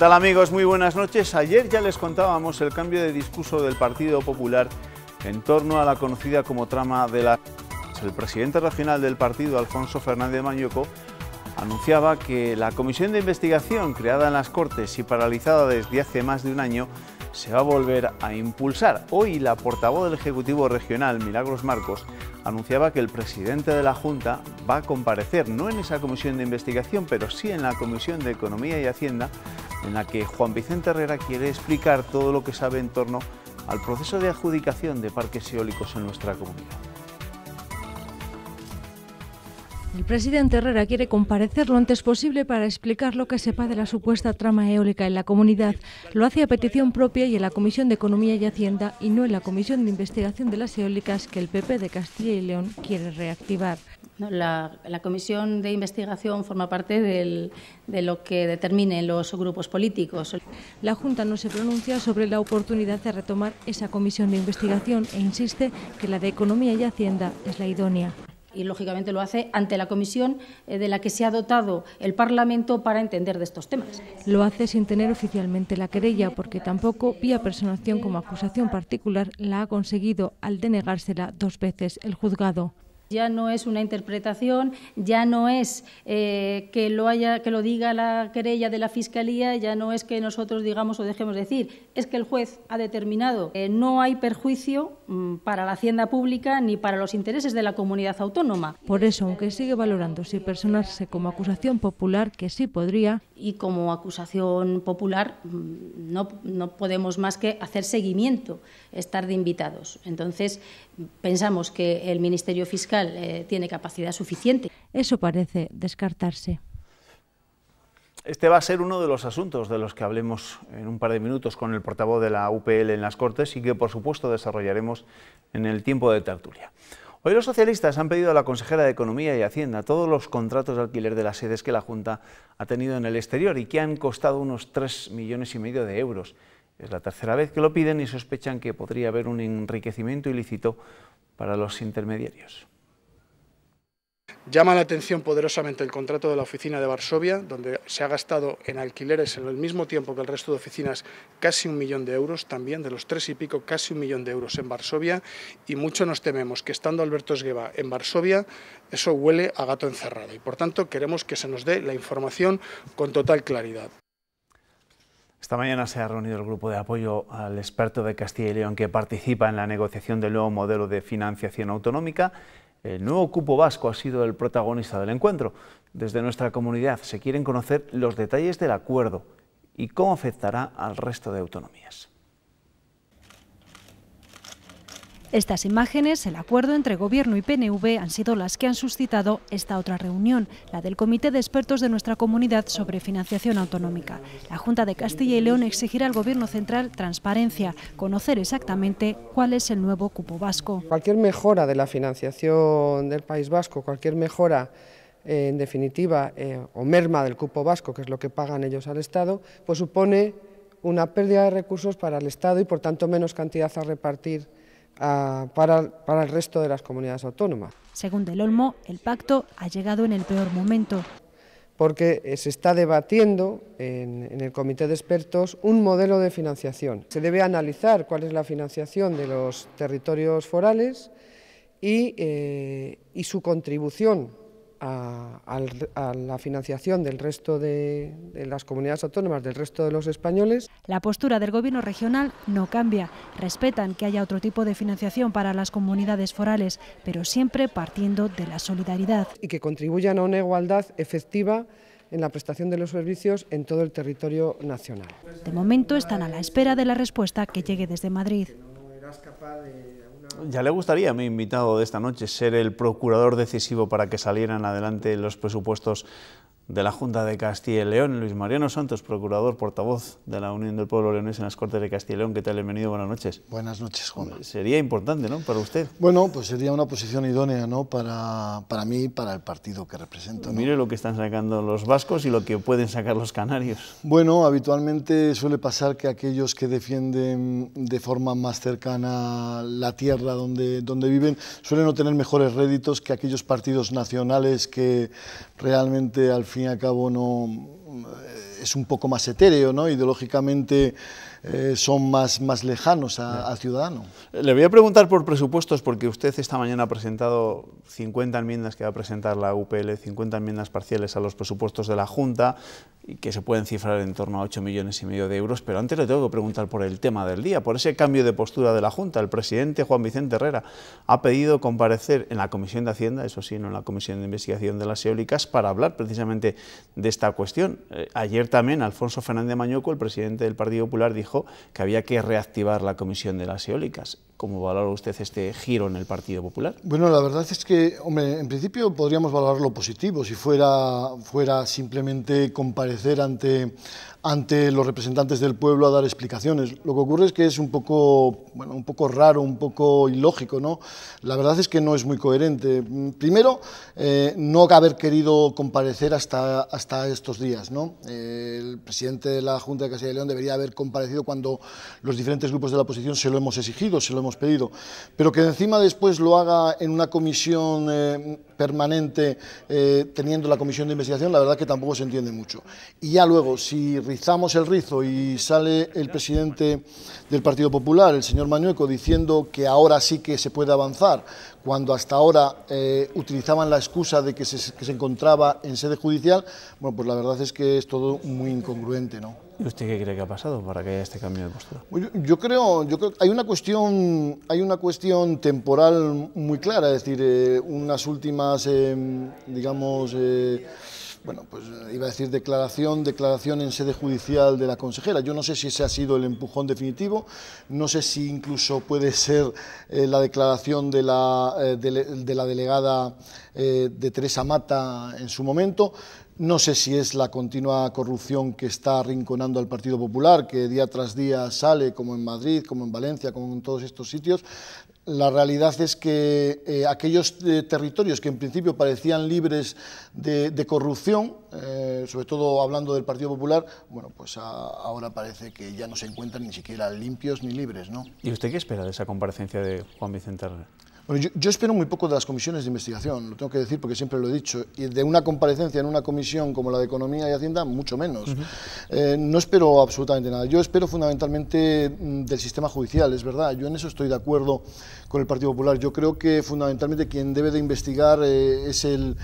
tal amigos? Muy buenas noches. Ayer ya les contábamos el cambio de discurso del Partido Popular en torno a la conocida como trama de la... El presidente regional del partido, Alfonso Fernández Mañueco, anunciaba que la comisión de investigación creada en las Cortes y paralizada desde hace más de un año se va a volver a impulsar. Hoy la portavoz del Ejecutivo Regional, Milagros Marcos, anunciaba que el presidente de la Junta va a comparecer, no en esa comisión de investigación, pero sí en la Comisión de Economía y Hacienda, en la que Juan Vicente Herrera quiere explicar todo lo que sabe en torno al proceso de adjudicación de parques eólicos en nuestra comunidad. El presidente Herrera quiere comparecer lo antes posible para explicar lo que sepa de la supuesta trama eólica en la comunidad. Lo hace a petición propia y en la Comisión de Economía y Hacienda y no en la Comisión de Investigación de las Eólicas que el PP de Castilla y León quiere reactivar. La, Comisión de Investigación forma parte de lo que determinen los grupos políticos. La Junta no se pronuncia sobre la oportunidad de retomar esa Comisión de Investigación e insiste que la de Economía y Hacienda es la idónea y lógicamente lo hace ante la comisión eh, de la que se ha dotado el Parlamento para entender de estos temas. Lo hace sin tener oficialmente la querella porque tampoco vía personación como acusación particular la ha conseguido al denegársela dos veces el juzgado ya no es una interpretación, ya no es eh, que, lo haya, que lo diga la querella de la Fiscalía, ya no es que nosotros digamos o dejemos decir, es que el juez ha determinado que eh, no hay perjuicio mm, para la hacienda pública ni para los intereses de la comunidad autónoma. Por eso, aunque sigue valorando si personarse como acusación popular, que sí podría. Y como acusación popular mm, no, no podemos más que hacer seguimiento, estar de invitados. Entonces, pensamos que el Ministerio Fiscal eh, tiene capacidad suficiente. Eso parece descartarse. Este va a ser uno de los asuntos de los que hablemos en un par de minutos con el portavoz de la UPL en las Cortes y que, por supuesto, desarrollaremos en el tiempo de tertulia. Hoy los socialistas han pedido a la consejera de Economía y Hacienda todos los contratos de alquiler de las sedes que la Junta ha tenido en el exterior y que han costado unos 3 millones y medio de euros. Es la tercera vez que lo piden y sospechan que podría haber un enriquecimiento ilícito para los intermediarios. Llama la atención poderosamente el contrato de la oficina de Varsovia, donde se ha gastado en alquileres en el mismo tiempo que el resto de oficinas casi un millón de euros, también de los tres y pico casi un millón de euros en Varsovia, y mucho nos tememos que estando Alberto Esgueva en Varsovia, eso huele a gato encerrado, y por tanto queremos que se nos dé la información con total claridad. Esta mañana se ha reunido el grupo de apoyo al experto de Castilla y León que participa en la negociación del nuevo modelo de financiación autonómica el nuevo cupo vasco ha sido el protagonista del encuentro. Desde nuestra comunidad se quieren conocer los detalles del acuerdo y cómo afectará al resto de autonomías. Estas imágenes, el acuerdo entre Gobierno y PNV, han sido las que han suscitado esta otra reunión, la del Comité de Expertos de nuestra comunidad sobre financiación autonómica. La Junta de Castilla y León exigirá al Gobierno central transparencia, conocer exactamente cuál es el nuevo cupo vasco. Cualquier mejora de la financiación del País Vasco, cualquier mejora eh, en definitiva, eh, o merma del cupo vasco, que es lo que pagan ellos al Estado, pues supone una pérdida de recursos para el Estado y, por tanto, menos cantidad a repartir para, el resto de las comunidades autónomas. Según Del Olmo, el pacto ha llegado en el peor momento. Porque eh, se está debatiendo en, el comité de expertos un modelo de financiación. Se debe analizar cuál es la financiación de los territorios forales y eh, su contribución a, la financiación del resto de, de, las comunidades autónomas, del resto de los españoles. La postura del Gobierno regional no cambia. Respetan que haya otro tipo de financiación para las comunidades forales, pero siempre partiendo de la solidaridad. Y que contribuyan a una igualdad efectiva en la prestación de los servicios en todo el territorio nacional. De momento están a la espera de la respuesta que llegue desde Madrid ya le gustaría a mi invitado de esta noche ser el procurador decisivo para que salieran adelante los presupuestos de la Junta de Castilla y León, Luis Mariano Santos, procurador portavoz de la Unión del Pueblo Leones... en las Cortes de Castilla y León. ¿Qué tal? Bienvenido, buenas noches. Buenas noches, Juan. Sería importante, ¿no?, para usted. Bueno, pues sería una posición idónea, ¿no?, para, para mí para el partido que represento. Mire lo que están sacando los vascos y lo que pueden sacar los canarios. Bueno, habitualmente suele pasar que aquellos que defienden de forma más cercana la tierra donde, donde viven suelen tener mejores réditos que aquellos partidos nacionales que realmente al final cabo no es un poco más etéreo, ¿no? Ideológicamente eh, son más, más lejanos a, al ciudadano. Le voy a preguntar por presupuestos, porque usted esta mañana ha presentado 50 enmiendas que va a presentar la UPL, 50 enmiendas parciales a los presupuestos de la Junta, que se pueden cifrar en torno a 8 millones y medio de euros, pero antes le tengo que preguntar por el tema del día, por ese cambio de postura de la Junta. El presidente Juan Vicente Herrera ha pedido comparecer en la Comisión de Hacienda, eso sí, no en la Comisión de Investigación de las Eólicas, para hablar precisamente de esta cuestión. Eh, ayer también Alfonso Fernández Mañoco, el presidente del Partido Popular, dijo que había que reactivar la Comisión de las Eólicas ¿Cómo valora usted este giro en el Partido Popular? Bueno, la verdad es que, hombre, en principio podríamos valorarlo positivo, si fuera, fuera simplemente comparecer ante, ante los representantes del pueblo a dar explicaciones. Lo que ocurre es que es un poco, bueno, un poco raro, un poco ilógico, ¿no? La verdad es que no es muy coherente. Primero, eh, no haber querido comparecer hasta, hasta estos días, ¿no? el presidente de la Junta de Castilla y León debería haber comparecido cuando los diferentes grupos de la oposición se lo hemos exigido, se lo hemos pedido, pero que encima después lo haga en una comisión eh, permanente, eh, teniendo la comisión de investigación, la verdad que tampoco se entiende mucho. Y ya luego, si rizamos el rizo y sale el presidente del Partido Popular, el señor Mañueco, diciendo que ahora sí que se puede avanzar, cuando hasta ahora eh, utilizaban la excusa de que se, que se encontraba en sede judicial, bueno, pues la verdad es que es todo muy incongruente, ¿no? ¿Y usted qué cree que ha pasado para que haya este cambio de postura? Pues yo, creo, yo creo hay una cuestión, hay una cuestión temporal muy clara, es decir, eh, unas últimas, eh, digamos, eh, bueno, pues iba a decir declaración, declaración en sede judicial de la consejera. Yo no sé si ese ha sido el empujón definitivo, no sé si incluso puede ser la declaración de la, la delegada de Teresa Mata en su momento. No sé si es la continua corrupción que está arrinconando al Partido Popular, que día tras día sale, como en Madrid, como en Valencia, como en todos estos sitios. La realidad es que eh, aquellos eh, territorios que en principio parecían libres de, corrupción, eh, sobre todo hablando del Partido Popular, bueno, pues ahora parece que ya no se encuentran ni siquiera limpios ni libres, ¿no? ¿Y usted qué espera de esa comparecencia de Juan Vicente Herrera? yo, espero muy poco de las comisiones de investigación, lo tengo que decir porque siempre lo he dicho, y de una comparecencia en una comisión como la de Economía y Hacienda, mucho menos. Eh, no espero absolutamente nada. Yo espero fundamentalmente mm, del sistema judicial, es verdad. Yo en eso estoy de acuerdo con el Partido Popular. Yo creo que fundamentalmente quien debe de investigar eh, es el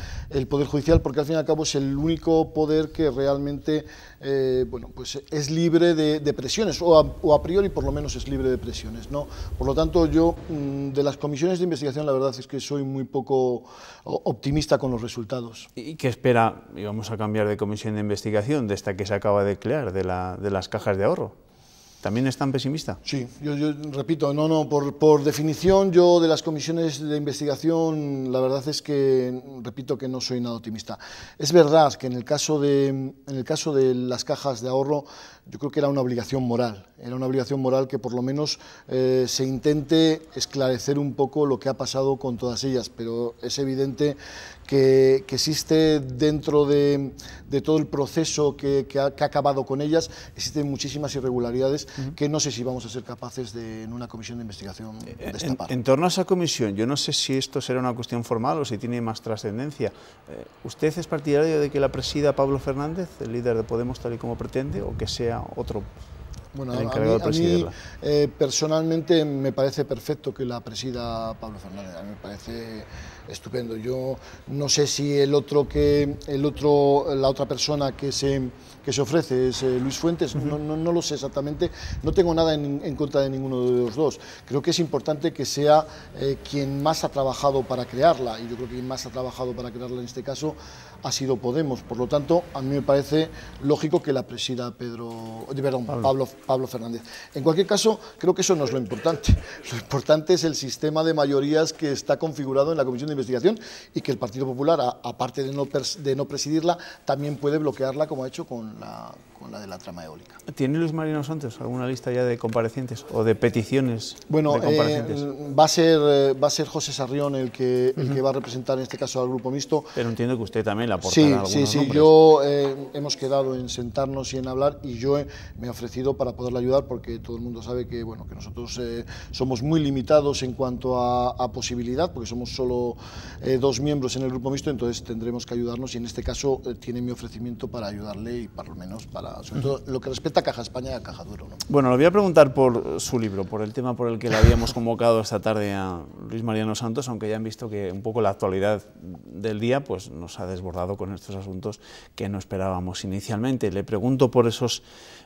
Poder Judicial porque al fin y al cabo es el único poder que realmente eh, bueno, pues es libre de, presiones, o a, priori por lo menos es libre de presiones. ¿no? Por lo tanto, yo mm, de las comisiones de investigación la verdad es que soy muy poco optimista con los resultados. ¿Y qué espera, y vamos a cambiar de comisión de investigación, de esta que se acaba de crear, de las cajas de ahorro? ¿También es tan pesimista? Sí, yo, repito, no, no, por, definición yo de las comisiones de investigación, la verdad es que, repito que no soy nada optimista. Es verdad que en el caso de, en el caso de las cajas de ahorro, yo creo que era una obligación moral, era una obligación moral que por lo menos eh, se intente esclarecer un poco lo que ha pasado con todas ellas, pero es evidente que, existe dentro de, todo el proceso que, ha, acabado con ellas, existen muchísimas irregularidades que no sé si vamos a ser capaces de, en una comisión de investigación, eh, destapar. En, en, torno a esa comisión, yo no sé si esto será una cuestión formal o si tiene más trascendencia. Eh, ¿Usted es partidario de que la presida Pablo Fernández, el líder de Podemos, tal y como pretende, o que sea otro bueno, a mí, eh, personalmente me parece perfecto que la presida Pablo Fernández, a mí me parece estupendo. Yo no sé si el otro que el otro la otra persona que se que se ofrece es eh, Luis Fuentes, no, no, lo sé exactamente, no tengo nada en, contra de ninguno de los dos. Creo que es importante que sea eh, quien más ha trabajado para crearla, y yo creo que quien más ha trabajado para crearla en este caso ha sido Podemos. Por lo tanto, a mí me parece lógico que la presida Pedro, Pablo. Pablo, Fernández. En cualquier caso, creo que eso no es lo importante. Lo importante es el sistema de mayorías que está configurado en la Comisión de Investigación y que el Partido Popular, aparte de no, de no presidirla, también puede bloquearla como ha hecho con and uh, la de la trama eólica. ¿Tiene Luis Marino Santos alguna lista ya de comparecientes o de peticiones? Bueno, eh, va, a ser, eh, va a ser José Sarrión el que, el que va a representar en este caso al grupo mixto. Pero entiendo que usted también la aporta Sí, sí, sí. Yo eh, hemos quedado en sentarnos y en hablar y yo me he ofrecido para poderle ayudar porque todo el mundo sabe que, bueno, que nosotros somos muy limitados en cuanto a, a posibilidad porque somos solo dos miembros en el grupo mixto, entonces tendremos que ayudarnos y en este caso tiene mi ofrecimiento para ayudarle y para lo menos para lo que respecta a Caja España y a Caja Duro. ¿no? Bueno, lo voy a preguntar por su libro, por el tema por el que le habíamos convocado esta tarde a Luis Mariano Santos, aunque ya han visto que un poco la actualidad del día pues, nos ha desbordado con estos asuntos que no esperábamos inicialmente. Le pregunto por, esos,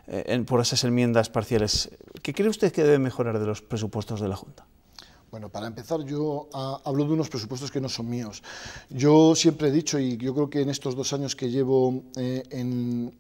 eh, por esas enmiendas parciales. ¿Qué cree usted que debe mejorar de los presupuestos de la Junta? Bueno, para empezar, yo ah, hablo de unos presupuestos que no son míos. Yo siempre he dicho, y yo creo que en estos dos años que llevo eh, en,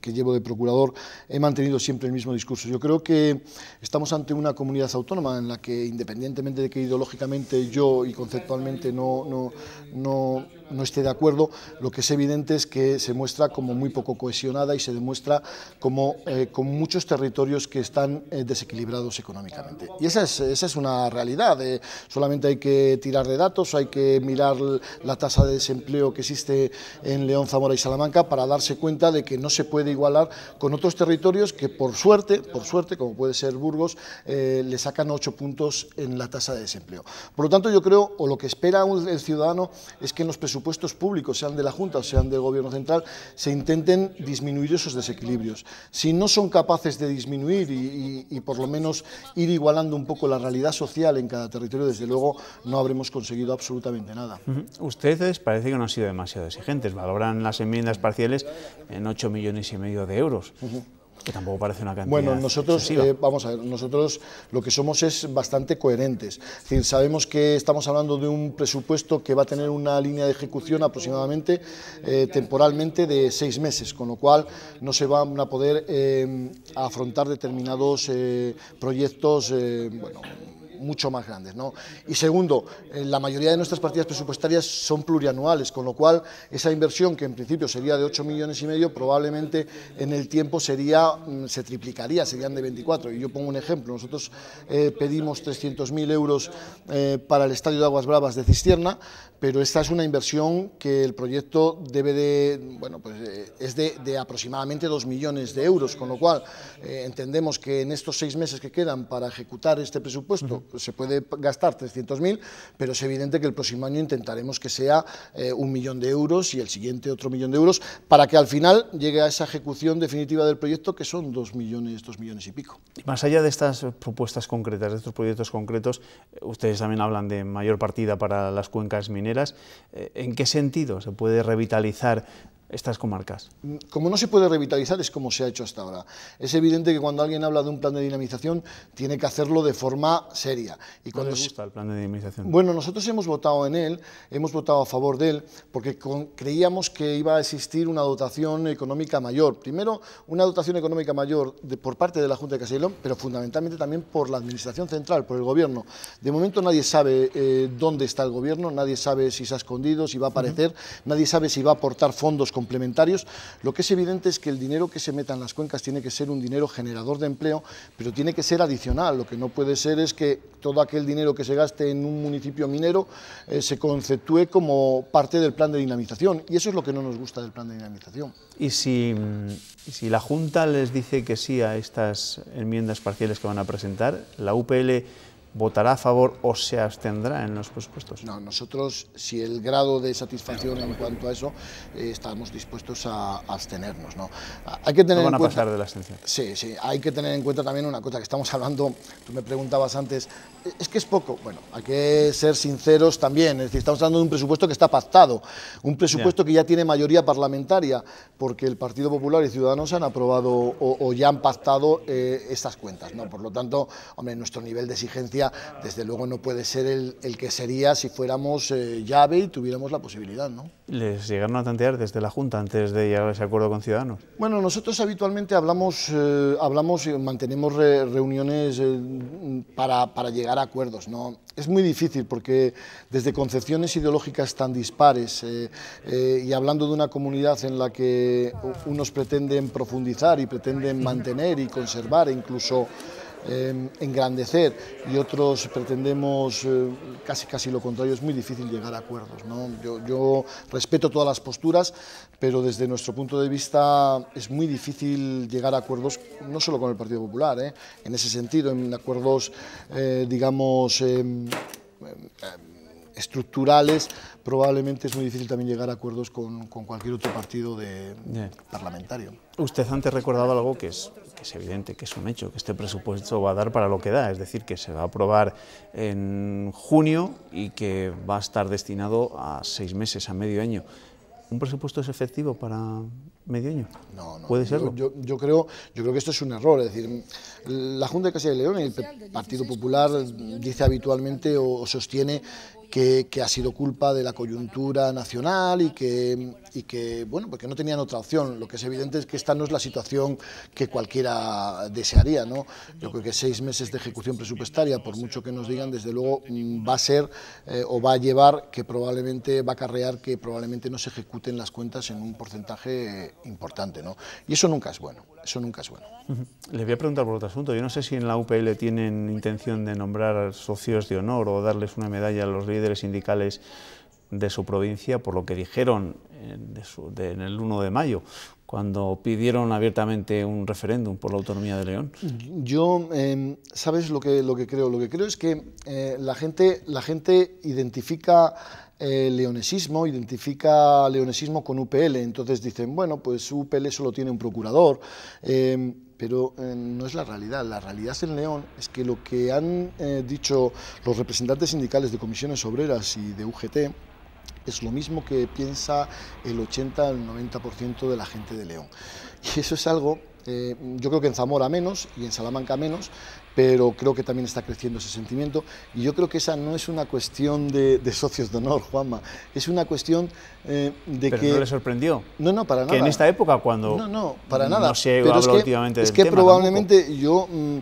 que llevo de procurador, he mantenido siempre el mismo discurso. Yo creo que estamos ante una comunidad autónoma en la que, independientemente de que ideológicamente yo y conceptualmente no, no, no no esté de acuerdo, lo que es evidente es que se muestra como muy poco cohesionada y se demuestra como eh, con muchos territorios que están eh, desequilibrados económicamente. Y esa es, esa es una realidad, eh. solamente hay que tirar de datos, hay que mirar la tasa de desempleo que existe en León, Zamora y Salamanca para darse cuenta de que no se puede igualar con otros territorios que por suerte, por suerte, como puede ser Burgos, le sacan ocho puntos en la tasa de desempleo. Por lo tanto, yo creo, o lo que espera el ciudadano es que los públicos, sean de la Junta o sean del Gobierno Central, se intenten disminuir esos desequilibrios. Si no son capaces de disminuir y, por lo menos ir igualando un poco la realidad social en cada territorio, desde luego no habremos conseguido absolutamente nada. Ustedes parece que no han sido demasiado exigentes, valoran las enmiendas parciales en 8 millones y medio de euros. Que tampoco parece una cantidad. Bueno, nosotros, eh, vamos a ver, nosotros lo que somos es bastante coherentes. sabemos que estamos hablando de un presupuesto que va a tener una línea de ejecución aproximadamente eh, temporalmente de seis meses, con lo cual no se van a poder eh, afrontar determinados proyectos, bueno, mucho más grandes. ¿no? Y segundo, eh, la mayoría de nuestras partidas presupuestarias son plurianuales, con lo cual esa inversión que en principio sería de 8 millones y medio, probablemente en el tiempo sería, mm, se triplicaría, serían de 24. Y yo pongo un ejemplo, nosotros eh, pedimos 300.000 euros eh, para el Estadio de Aguas Bravas de Cistierna, pero esta es una inversión que el proyecto debe de, bueno, pues es de, de, aproximadamente 2 millones de euros, con lo cual entendemos que en estos seis meses que quedan para ejecutar este presupuesto, se puede gastar 300.000, pero es evidente que el próximo año intentaremos que sea eh, un millón de euros y el siguiente otro millón de euros, para que al final llegue a esa ejecución definitiva del proyecto, que son dos millones, dos millones y pico. Más allá de estas propuestas concretas, de estos proyectos concretos, eh, ustedes también hablan de mayor partida para las cuencas mineras. Eh, ¿En qué sentido se puede revitalizar estas comarcas? Mm, como no se puede revitalizar es como se ha hecho hasta ahora. Es evidente que cuando alguien habla de un plan de dinamización tiene que hacerlo de forma seria. Y cuando gusta el plan de dinamización? Bueno, nosotros hemos votado en él, hemos votado a favor de él porque creíamos que iba a existir una dotación económica mayor. Primero, una dotación económica mayor por parte de la Junta de Castellón, pero fundamentalmente también por la Administración Central, por el Gobierno. De momento nadie sabe eh, dónde está el Gobierno, nadie sabe si se ha escondido, si va a aparecer, nadie sabe si va a aportar fondos complementarios. Lo que es evidente es que el dinero que se meta en las cuencas tiene que ser un dinero generador de empleo, pero tiene que ser adicional. Lo que no puede ser es que todo aquel dinero que se gaste en un municipio minero eh, se conceptúe como parte del plan de dinamización. Y eso es lo que no nos gusta del plan de dinamización. Y si, si la Junta les dice que sí a estas enmiendas parciales que van a presentar, la UPL votará a favor o se abstendrá en los presupuestos? No, nosotros, si el grado de satisfacción en cuanto a eso, eh, estamos dispuestos a abstenernos. ¿no? Hay que tener van en cuenta, a pasar de la abstención. Sí, sí, hay que tener en cuenta también una cosa que estamos hablando, tú me preguntabas antes, eh, es que es poco, bueno, hay que ser sinceros también, es decir, estamos hablando de un presupuesto que está pactado, un presupuesto que ya tiene mayoría parlamentaria, porque el Partido Popular y Ciudadanos han aprobado o, ya han pactado esas eh, estas cuentas, ¿no? Por lo tanto, hombre, nuestro nivel de exigencia desde luego no puede ser el, que sería si fuéramos eh, llave y tuviéramos la posibilidad, ¿no? ¿Les llegaron a tantear desde la Junta antes de llegar a ese acuerdo con Ciudadanos? Bueno, nosotros habitualmente hablamos, eh, hablamos y mantenemos reuniones eh, para, llegar a acuerdos, ¿no? Es muy difícil porque desde concepciones ideológicas tan dispares y hablando de una comunidad en la que unos pretenden profundizar y pretenden mantener y conservar e incluso Em, engrandecer y otros pretendemos eh, casi casi lo contrario, es muy difícil llegar a acuerdos. Yo, respeto todas las posturas, pero desde nuestro punto de vista es muy difícil llegar a acuerdos, no solo con el Partido Popular, ¿eh? en ese sentido, en acuerdos, eh, digamos, em, em, estructurales, probablemente es muy difícil también llegar a acuerdos con, cualquier otro partido de, parlamentario. Usted antes recordaba algo que es que es evidente que es un hecho, que este presupuesto va a dar para lo que da, es decir, que se va a aprobar en junio y que va a estar destinado a seis meses, a medio año. ¿Un presupuesto es efectivo para medio año? No, no. ¿Puede serlo? Yo, creo, yo creo que esto es un error. Es decir, la Junta de Castilla de León y el Partido Popular dice habitualmente o sostiene que, ha sido culpa de la coyuntura nacional y que, y que, bueno, porque no tenían otra opción. Lo que es evidente es que esta no es la situación que cualquiera desearía, ¿no? Yo creo que seis meses de ejecución presupuestaria, por mucho que nos digan, desde luego mm, va a ser eh, o va a llevar que probablemente va a acarrear que probablemente no se ejecuten las cuentas en un porcentaje importante, ¿no? Y eso nunca es bueno, eso nunca es bueno. Les voy a preguntar por otro asunto. Yo no sé si en la UPL tienen intención de nombrar socios de honor o darles una medalla a los líderes líderes sindicales de su provincia por lo que dijeron eh, en el 1 de mayo, cuando pidieron abiertamente un referéndum por la autonomía de León? Yo, em, ¿sabes lo que, lo que creo? Lo que creo es que eh, la, gente, la gente identifica el eh, leonesismo, identifica leonesismo con UPL, entonces dicen, bueno, pues UPL solo tiene un procurador. Em, pero eh, no es la realidad. La realidad en León es que lo que han eh, dicho los representantes sindicales de comisiones obreras y de UGT es lo mismo que piensa el 80 al 90% de la gente de León. Y eso es algo, eh, yo creo que en Zamora menos y en Salamanca menos, pero creo que también está creciendo ese sentimiento y yo creo que esa no es una cuestión de, socios de honor, Juanma, es una cuestión eh, de que... no le sorprendió? No, no, para nada. Que en esta época cuando... No, no, para nada. se es que, Es que probablemente yo... Mm,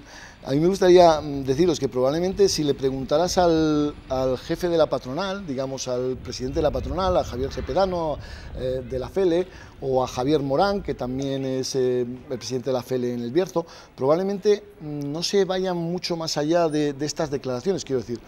a mí me gustaría mm, deciros que probablemente si le preguntaras al, jefe de la patronal, digamos al presidente de la patronal, a Javier Cepedano eh, de la FELE o a Javier Morán, que también es eh, el presidente de la FELE en el Bierzo, probablemente mm, no se vayan mucho más allá de, estas declaraciones. Quiero decir,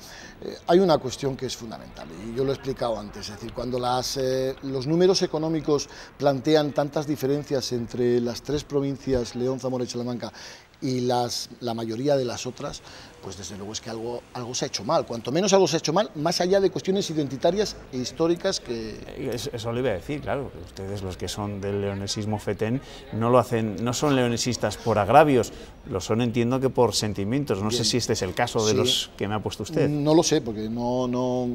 eh, hay una cuestión que es fundamental y yo lo he explicado antes, es decir, cuando los números económicos plantean tantas diferencias entre las tres provincias, León, Zamora y Salamanca, y las, la mayoría de las otras, pues desde luego es que algo, algo se ha hecho mal. Cuanto menos algo se ha hecho mal, más allá de cuestiones identitarias e históricas que... Eh, eso, lo iba a decir, claro. Ustedes los que son del leonesismo fetén no, lo hacen, no son leonesistas por agravios, lo son, entiendo que por sentimientos. No sé si este es el caso de los que me ha puesto usted. No lo sé, porque no, no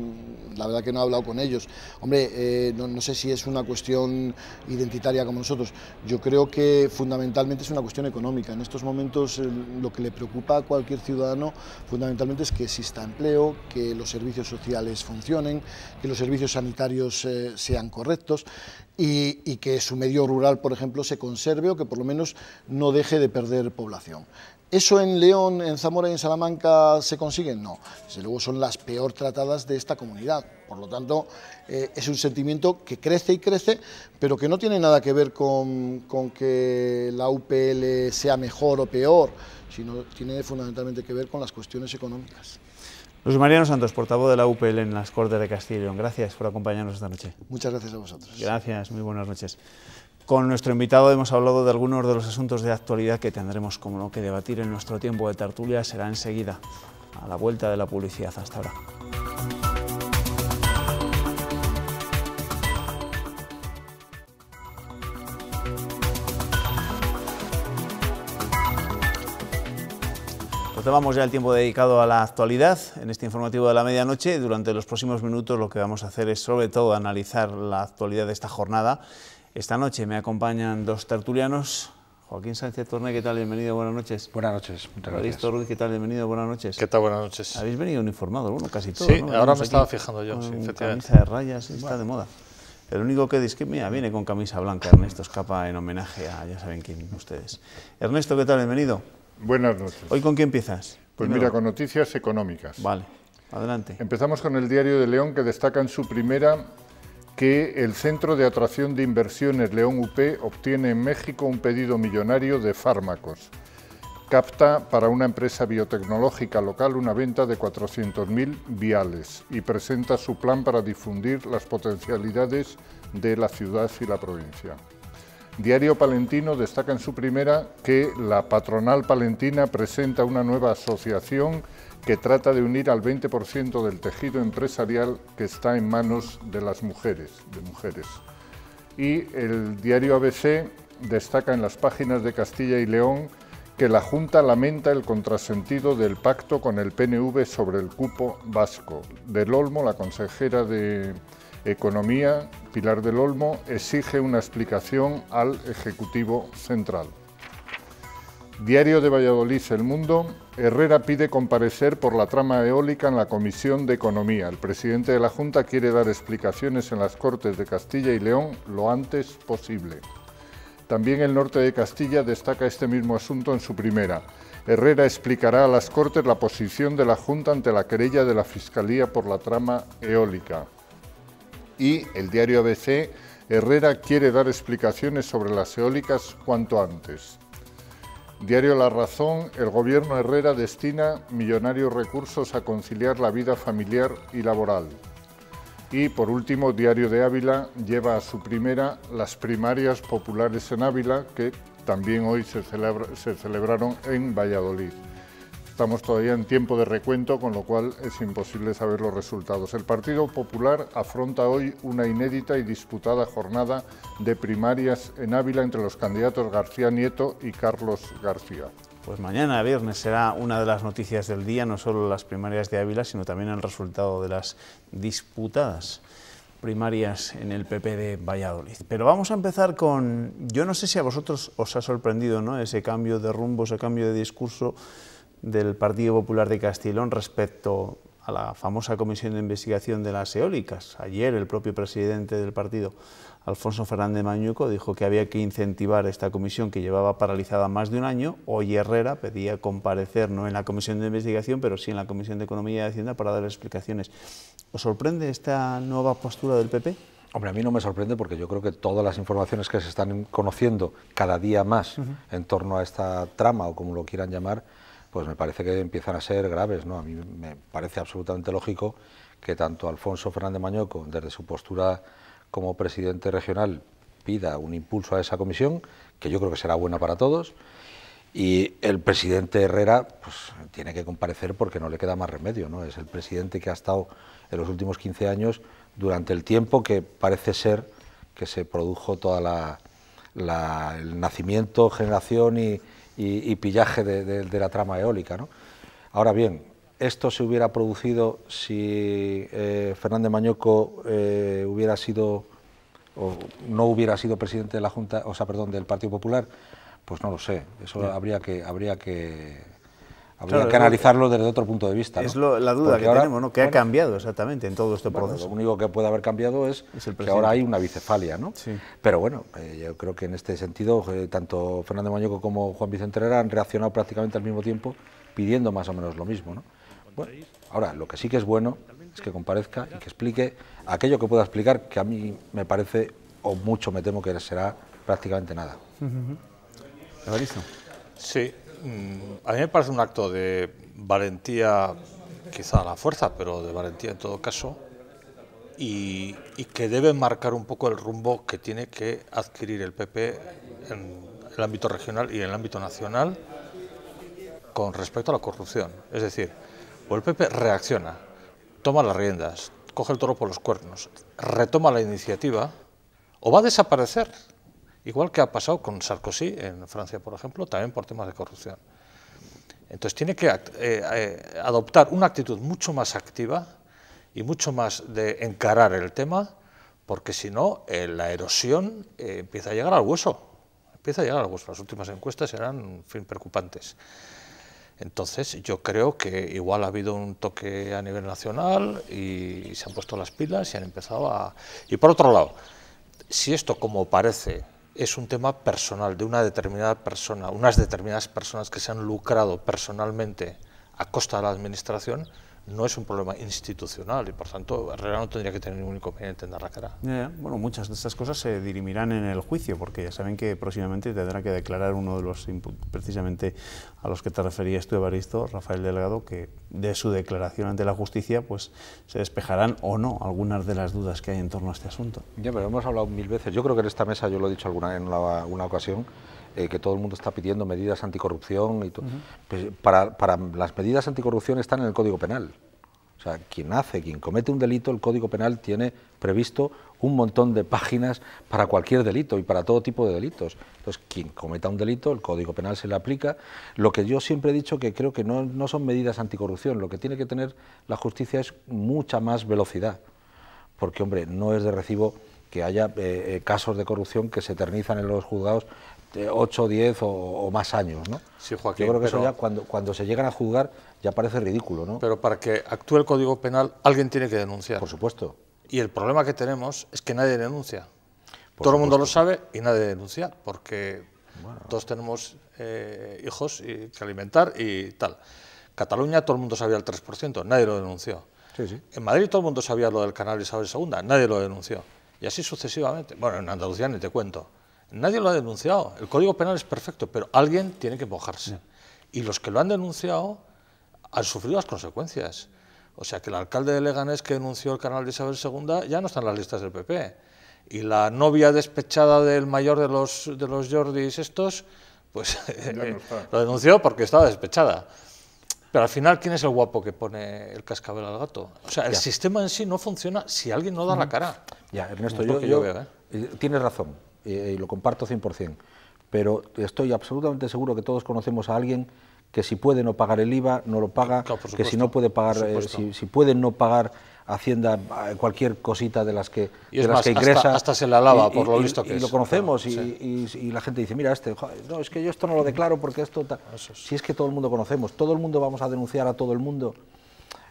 la verdad que no he hablado con ellos. Hombre, eh, no, sé si es una cuestión identitaria como nosotros. Yo creo que fundamentalmente es una cuestión económica. En estos momentos eh, lo que le preocupa a cualquier ciudadano fundamentalmente es que exista empleo, que los servicios sociales funcionen, que los servicios sanitarios eh, sean correctos y, que su medio rural, por ejemplo, se conserve o que por lo menos no deje de perder población. ¿Eso en León, en Zamora y en Salamanca se consigue? No. Desde luego son las peor tratadas de esta comunidad. Por lo tanto, eh, es un sentimiento que crece y crece, pero que no tiene nada que ver con, con que la UPL sea mejor o peor, sino tiene fundamentalmente que ver con las cuestiones económicas. Luis Mariano Santos, portavoz de la UPL en las Cortes de Castilla Gracias por acompañarnos esta noche. Muchas gracias a vosotros. Gracias, muy buenas noches. Con nuestro invitado hemos hablado de algunos de los asuntos de actualidad que tendremos como lo que debatir en nuestro tiempo de tertulia. Será enseguida, a la vuelta de la publicidad. Hasta ahora. Tomamos ya el tiempo dedicado a la actualidad en este informativo de la medianoche. Durante los próximos minutos lo que vamos a hacer es sobre todo analizar la actualidad de esta jornada. Esta noche me acompañan dos tertulianos. Joaquín Sánchez Torné, ¿qué tal? Bienvenido, buenas noches. Buenas noches, muchas gracias. Ruiz, ¿qué tal? Bienvenido, buenas noches. ¿Qué tal? Buenas noches. Habéis venido uniformado, bueno, casi todo. Sí, ahora me estaba fijando yo, sí, Camisa de rayas, está de moda. El único que dice que mira, viene con camisa blanca, Ernesto Escapa en homenaje a ya saben quién ustedes. Ernesto, ¿qué tal? Bienvenido. Buenas noches. ¿Hoy con qué empiezas? Pues mira, con noticias económicas. Vale, adelante. Empezamos con el Diario de León, que destaca en su primera que el Centro de Atracción de Inversiones León UP obtiene en México un pedido millonario de fármacos. Capta para una empresa biotecnológica local una venta de 400.000 viales y presenta su plan para difundir las potencialidades de la ciudad y la provincia. Diario Palentino destaca en su primera que la patronal palentina presenta una nueva asociación que trata de unir al 20% del tejido empresarial que está en manos de las mujeres, de mujeres. Y el diario ABC destaca en las páginas de Castilla y León que la Junta lamenta el contrasentido del pacto con el PNV sobre el cupo vasco. Del Olmo, la consejera de Economía, Pilar del Olmo, exige una explicación al Ejecutivo Central. Diario de Valladolid El Mundo, Herrera pide comparecer por la trama eólica en la Comisión de Economía. El presidente de la Junta quiere dar explicaciones en las Cortes de Castilla y León lo antes posible. También el norte de Castilla destaca este mismo asunto en su primera. Herrera explicará a las Cortes la posición de la Junta ante la querella de la Fiscalía por la trama eólica y el diario ABC, Herrera quiere dar explicaciones sobre las eólicas cuanto antes. Diario La Razón, el gobierno Herrera destina millonarios recursos a conciliar la vida familiar y laboral. Y por último, Diario de Ávila lleva a su primera las primarias populares en Ávila, que también hoy se, celebraron en Valladolid. Estamos todavía en tiempo de recuento, con lo cual es imposible saber los resultados. El Partido Popular afronta hoy una inédita y disputada jornada de primarias en Ávila entre los candidatos García Nieto y Carlos García. Pues mañana, viernes, será una de las noticias del día, no solo las primarias de Ávila, sino también el resultado de las disputadas primarias en el PP de Valladolid. Pero vamos a empezar con, yo no sé si a vosotros os ha sorprendido ¿no? ese cambio de rumbo, ese cambio de discurso del Partido Popular de Castellón respecto a la famosa comisión de investigación de las eólicas. Ayer el propio presidente del partido, Alfonso Fernández Mañuco, dijo que había que incentivar esta comisión que llevaba paralizada más de un año. Hoy Herrera pedía comparecer no en la comisión de investigación, pero sí en la comisión de Economía y Hacienda para dar explicaciones. ¿Os sorprende esta nueva postura del PP? Hombre, a mí no me sorprende porque yo creo que todas las informaciones que se están conociendo cada día más en torno a esta trama o como lo quieran llamar, pues me parece que empiezan a ser graves. ¿no? A mí me parece absolutamente lógico que tanto Alfonso Fernández Mañoco, desde su postura como presidente regional, pida un impulso a esa comisión, que yo creo que será buena para todos, y el presidente Herrera pues, tiene que comparecer porque no le queda más remedio. ¿no? Es el presidente que ha estado en los últimos 15 años durante el tiempo que parece ser que se produjo toda la, el nacimiento, generación y, y, pillaje de, la trama eólica. ¿no? Ahora bien, esto se hubiera producido si eh, Fernández Mañoco eh, hubiera sido o no hubiera sido presidente de la Junta, o sea, perdón, del Partido Popular, pues no lo sé. Eso habría que habría que Habría que analizarlo desde otro punto de vista. Es la duda que ahora, tenemos, ¿no? ¿Qué ha cambiado exactamente en todo este proceso? lo único que puede haber cambiado es, que ahora hay una bicefalia, ¿no? Pero bueno, eh, yo creo que en este sentido, eh, tanto Fernando Mañoco como Juan Vicente Herrera han reaccionado prácticamente al mismo tiempo, pidiendo más o menos lo mismo, ¿no? ahora, lo que sí que es bueno es que comparezca y que explique aquello que pueda explicar, que a mí me parece, o mucho me temo que será prácticamente nada. Uh -huh. Sí, Mm, a mí me parece un acto de valentía, quizá la fuerza, pero de valentía en todo caso, y, que debe marcar un poco el rumbo que tiene que adquirir el PP en el ámbito regional y en el ámbito nacional con respecto a la corrupción. Es decir, o el PP reacciona, toma las riendas, coge el toro por los cuernos, retoma la iniciativa o va a desaparecer Igual que ha pasado con Sarkozy en Francia, por ejemplo, también por temas de corrupción. Entonces tiene que eh, eh, adoptar una actitud mucho más activa y mucho más de encarar el tema, porque si no, eh, la erosión empieza a llegar al hueso. Empieza a llegar al hueso. Las últimas encuestas eran, preocupantes. Entonces yo creo que igual ha habido un toque a nivel nacional y se han puesto las pilas y han empezado a... Y por otro lado, si esto como parece es un tema personal de una determinada persona, unas determinadas personas que se han lucrado personalmente a costa de la Administración no es un problema institucional y por tanto Herrera no tendría que tener ningún inconveniente en dar la cara. bueno, muchas de estas cosas se dirimirán en el juicio porque ya saben que próximamente tendrá que declarar uno de los precisamente a los que te referías tú Evaristo, Rafael Delgado, que de su declaración ante la justicia pues se despejarán o no algunas de las dudas que hay en torno a este asunto. Ya, pero hemos hablado mil veces, yo creo que en esta mesa yo lo he dicho alguna en alguna ocasión eh, que todo el mundo está pidiendo medidas anticorrupción. Y todo... Pues, para, las medidas anticorrupción están en el Código Penal. O sea, quien hace, quien comete un delito, el Código Penal tiene previsto un montón de páginas para cualquier delito y para todo tipo de delitos. Entonces, quien cometa un delito, el Código Penal se le aplica. Lo que yo siempre he dicho que creo que no, son medidas anticorrupción, lo que tiene que tener la justicia es mucha más velocidad. Porque, hombre, no es de recibo que haya eh, eh, casos de corrupción que se eternizan en los juzgados 8, este, 10 o, más años. ¿no? Yo creo que eso ya cuando, cuando se llegan a juzgar ya parece ridículo. ¿no? Pero para que actúe el Código Penal alguien tiene que denunciar. Por supuesto. Y el problema que tenemos es que nadie denuncia. Todo el mundo lo sabe y nadie denuncia, porque todos tenemos eh, hijos y, que alimentar y tal. Cataluña todo el mundo sabía el 3%, nadie lo denunció. En Madrid todo el mundo sabía lo del canal Isabel II, nadie lo denunció. Y así sucesivamente. Bueno, en Andalucía ni te cuento. Nadie lo ha denunciado. El Código Penal es perfecto, pero alguien tiene que mojarse. Y los que lo han denunciado han sufrido las consecuencias. O sea, que el alcalde de Leganés que denunció el canal de Isabel II ya no está en las listas del PP. Y la novia despechada del mayor de los, de los Jordis estos, pues eh, lo denunció porque estaba despechada. Pero al final, ¿quién es el guapo que pone el cascabel al gato? O sea, el sistema en sí no funciona si alguien no da la cara. Ya, Ernesto, yo, yo, ¿eh? Eh, tienes razón. Eh, y lo comparto 100%, pero estoy absolutamente seguro que todos conocemos a alguien que si puede no pagar el IVA, no lo paga, que si no puede pagar, eh, si, si no pagar Hacienda eh, cualquier cosita de las que, de que ingresa. Hasta, se la lava, por lo visto que Y lo conocemos, y, la gente dice, mira, este, no, es que yo esto no lo declaro porque esto... Si es que todo el mundo conocemos, todo el mundo vamos a denunciar a todo el mundo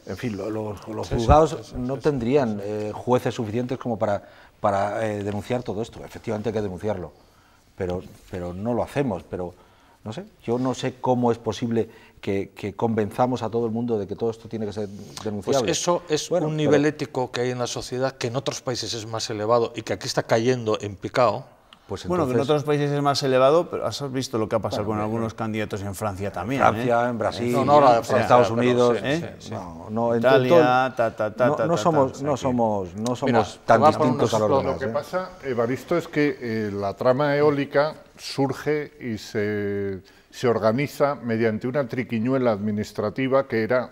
en fin, los juzgados no tendrían eh, jueces suficientes como para, para eh, denunciar todo esto. Efectivamente hay que denunciarlo, pero, pero no lo hacemos. Pero no sé, yo no sé cómo es posible que, convenzamos a todo el mundo de que todo esto tiene que ser denunciado. Pues eso es un nivel ético que hay en la sociedad que en otros países es más elevado y que aquí está cayendo en picado pues bueno, que en otros países es más elevado, pero has visto lo que ha pasado con algunos candidatos en Francia también. ¿eh? En Francia, en Brasil, ¿eh? en Estados Unidos. Italia, No somos, tan distintos a los demás. Lo que ¿eh? pasa, Evaristo, es que la trama eólica surge y se, se organiza mediante una triquiñuela administrativa que era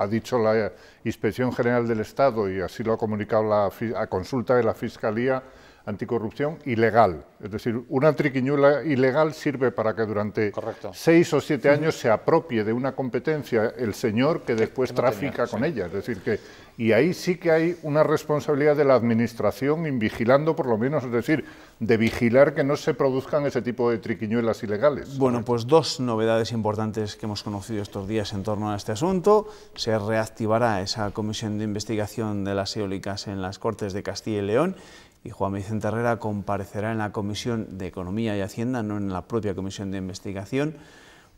ha dicho la Inspección General del Estado y así lo ha comunicado la, consulta de la Fiscalía, anticorrupción ilegal. Es decir, una triquiñuela ilegal sirve para que durante seis o siete años se apropie de una competencia el señor que después tráfica con ella. Es decir, que y ahí sí que hay una responsabilidad de la administración invigilando por lo menos, es decir, de vigilar que no se produzcan ese tipo de triquiñuelas ilegales. Bueno, pues dos novedades importantes que hemos conocido estos días en torno a este asunto. Se reactivará esa comisión de investigación de las eólicas en las Cortes de Castilla y León y Juan Vicente Herrera comparecerá en la Comisión de Economía y Hacienda, no en la propia Comisión de Investigación,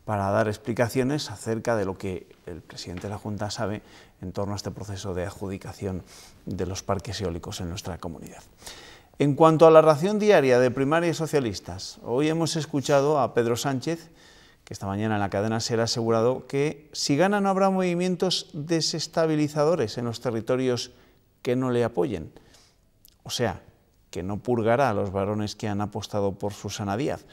para dar explicaciones acerca de lo que el presidente de la Junta sabe en torno a este proceso de adjudicación de los parques eólicos en nuestra comunidad. En cuanto a la ración diaria de primaria socialistas, hoy hemos escuchado a Pedro Sánchez, que esta mañana en la cadena se ha asegurado que si gana no habrá movimientos desestabilizadores en los territorios que no le apoyen. O sea, que no purgará a los varones que han apostado por Susana Díaz.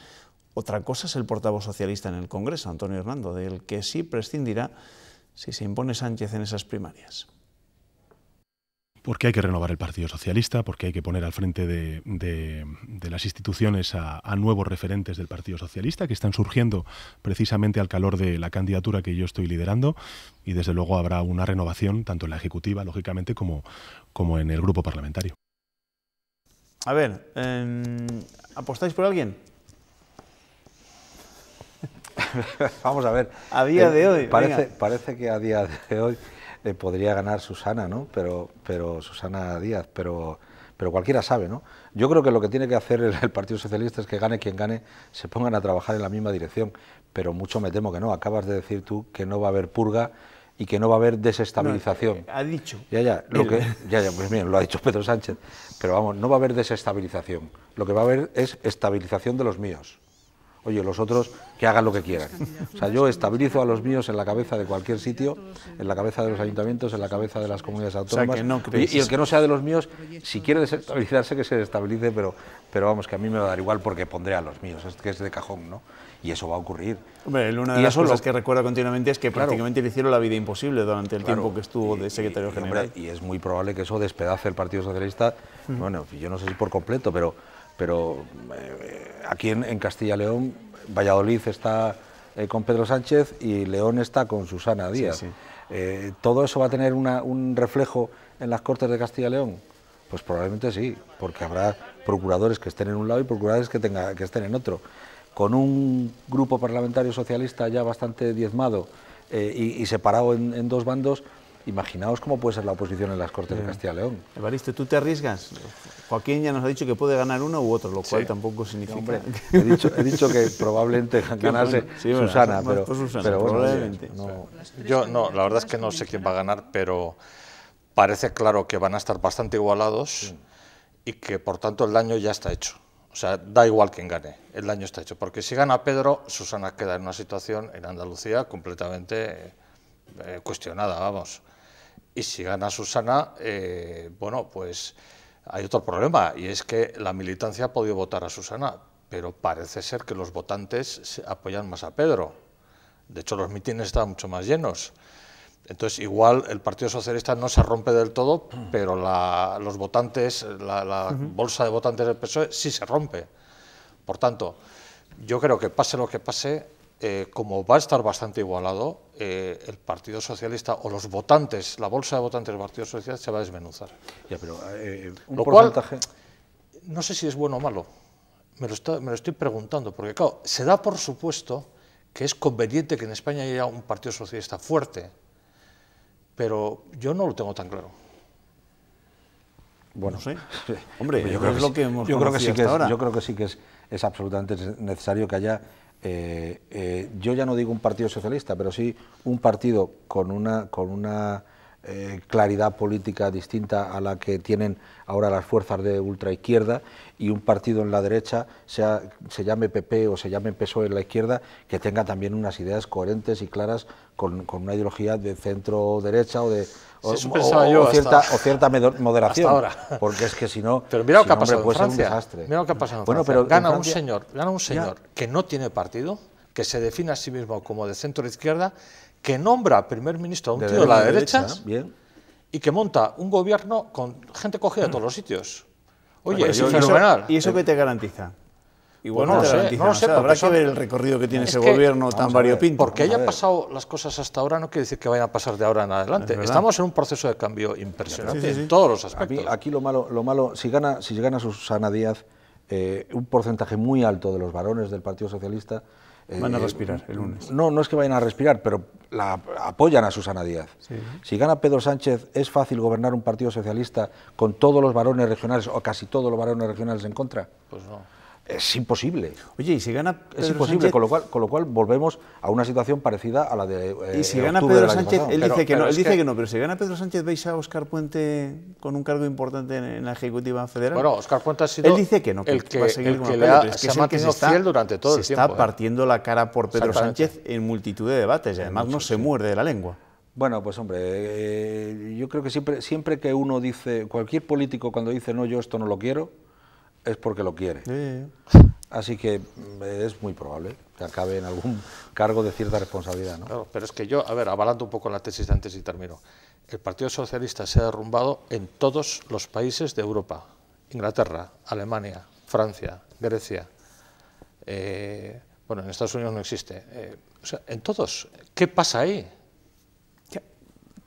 Otra cosa es el portavoz socialista en el Congreso, Antonio Hernando, del que sí prescindirá si se impone Sánchez en esas primarias. Porque hay que renovar el Partido Socialista, porque hay que poner al frente de, las instituciones a, nuevos referentes del Partido Socialista que están surgiendo precisamente al calor de la candidatura que yo estoy liderando y desde luego habrá una renovación tanto en la Ejecutiva, lógicamente, como en el Grupo Parlamentario. A ver, em, ¿apostáis por alguien? Vamos a ver. A día eh, de hoy. Parece, que a día de hoy eh, podría ganar Susana, ¿no? Pero, pero Susana Díaz, pero, pero cualquiera sabe, ¿no? Yo creo que lo que tiene que hacer el, Partido Socialista es que gane quien gane, se pongan a trabajar en la misma dirección. Pero mucho me temo que no. Acabas de decir tú que no va a haber purga y que no va a haber desestabilización. Eh, ha dicho. Ya, ya, lo que, ya, ya, pues bien, lo ha dicho Pedro Sánchez. Pero vamos, no va a haber desestabilización. Lo que va a haber es estabilización de los míos. Oye, los otros que hagan lo que quieran. O sea, yo estabilizo a los míos en la cabeza de cualquier sitio, en la cabeza de los ayuntamientos, en la cabeza de las comunidades autónomas. y, y, el que no sea de los míos, si quiere desestabilizarse, que se desestabilice, pero, pero vamos, que a mí me va a dar igual porque pondré a los míos, es que es de cajón, ¿no? y eso va a ocurrir. Hombre, una de las cosas que recuerda continuamente es que prácticamente le hicieron la vida imposible durante el tiempo que estuvo de secretario general. Y, es muy probable que eso despedace el Partido Socialista, mm. bueno, yo no sé si por completo, pero, pero eh, aquí en, Castilla León, Valladolid está eh, con Pedro Sánchez y León está con Susana Díaz. Eh, ¿Todo eso va a tener un reflejo en las Cortes de Castilla León? Pues probablemente sí, porque habrá procuradores que estén en un lado y procuradores que, tenga, que estén en otro con un grupo parlamentario socialista ya bastante diezmado eh, y, separado en, dos bandos, imaginaos cómo puede ser la oposición en las Cortes de Castilla y León. evariste ¿tú te arriesgas? Joaquín ya nos ha dicho que puede ganar uno u otro, lo cual tampoco significa... he, dicho, que probablemente ganase Susana, pero, probablemente. Yo no, la verdad es que no sé quién va a ganar, pero parece claro que van a estar bastante igualados y que por tanto el daño ya está hecho. O sea, da igual quién gane, el daño está hecho. Porque si gana Pedro, Susana queda en una situación en Andalucía completamente eh, cuestionada, vamos. Y si gana Susana, eh, bueno, pues hay otro problema, y es que la militancia ha podido votar a Susana, pero parece ser que los votantes apoyan más a Pedro. De hecho, los mítines están mucho más llenos. Entonces, igual el Partido Socialista no se rompe del todo, pero la, los votantes, la, bolsa de votantes del PSOE sí se rompe. Por tanto, yo creo que pase lo que pase, eh, como va a estar bastante igualado, eh, el Partido Socialista o los votantes, la bolsa de votantes del Partido Socialista se va a desmenuzar. Eh, un porcentaje... no sé si es bueno o malo. Me lo, me lo estoy preguntando, porque claro, se da por supuesto que es conveniente que en España haya un Partido Socialista fuerte pero yo no lo tengo tan claro. Bueno, Hombre, yo, creo que, es sí que es, absolutamente necesario que haya, eh, eh, yo ya no digo un partido socialista, pero sí un partido con una, con una eh, claridad política distinta a la que tienen ahora las fuerzas de ultra izquierda y un partido en la derecha, sea, se llame PP o se llame PSOE en la izquierda, que tenga también unas ideas coherentes y claras con, una ideología de centro-derecha o de... O, cierta, moderación. Porque es que si no, pero mira lo que Francia, un desastre. Mira lo que ha en gana, un señor, un señor que no tiene partido, que se define a sí mismo como de centro-izquierda, que nombra primer ministro a un tío de la, derecha, y que monta un gobierno con gente cogida de todos los sitios. Oye, es fenomenal. ¿Y eso qué te garantiza? Pues Igual bueno, no, lo sé, no habrá que ver el recorrido que tiene ese gobierno tan variopinto. Porque hayan pasado las cosas hasta ahora no quiere decir que vayan a pasar de ahora en adelante. Estamos en un proceso de cambio impresionante en todos los aspectos. aquí lo malo, lo malo, si gana, si Susana Díaz, eh, un porcentaje muy alto de los varones del Partido Socialista Van a eh, respirar el lunes. No, no es que vayan a respirar, pero la, apoyan a Susana Díaz. Si gana Pedro Sánchez, ¿es fácil gobernar un partido socialista con todos los varones regionales o casi todos los varones regionales en contra? Pues no es imposible. Oye, y si gana Es imposible, con, lo cual, con lo cual volvemos a una situación parecida a la de. Eh, y si gana Pedro Sánchez, él, dice, que no, él dice que... no, pero si gana Pedro Sánchez, ¿veis a Oscar Puente con un cargo importante en, la Ejecutiva Federal? Bueno, Oscar Puente ha sido. Él dice que no, que el que, va a seguir que durante todo el tiempo. está ¿eh? partiendo la cara por Pedro Sánchez en multitud de debates y además no se muerde muerde la lengua. Bueno, pues hombre, eh, yo creo que siempre, siempre que uno dice, cualquier político cuando dice no, yo esto no lo quiero es porque lo quiere. Así que mm, es muy probable que acabe en algún cargo de cierta responsabilidad. ¿no? pero es que yo, a ver, avalando un poco la tesis de antes y termino, el Partido Socialista se ha derrumbado en todos los países de Europa, Inglaterra, Alemania, Francia, Grecia, eh, bueno, en Estados Unidos no existe, eh, o sea, en todos. ¿Qué pasa ahí?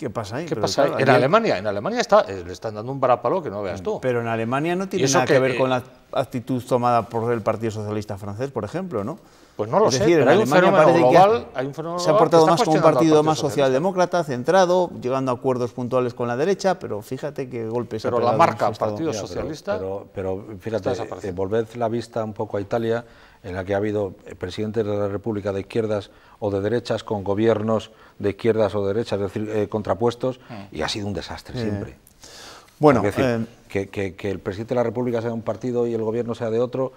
¿Qué pasa ahí? pasa en Alemania, en Alemania está, eh, le están dando un varapalo que no veas mm, tú. Pero en Alemania no tiene nada que, ver eh, con la actitud tomada por el Partido Socialista francés, por ejemplo, ¿no? Pues no lo sé, que se ha portado más como un partido, más socialdemócrata, centrado, llegando a acuerdos puntuales con la derecha, pero fíjate qué golpe Pero ha la marca Partido Socialista. Pero, fíjate, eh, volved la vista un poco a Italia en la que ha habido eh, presidentes de la República de izquierdas o de derechas con gobiernos de izquierdas o de derechas, es decir, eh, contrapuestos, mm. y ha sido un desastre siempre. Bueno, eh, que, que, el presidente de la República sea de un partido y el gobierno sea de otro,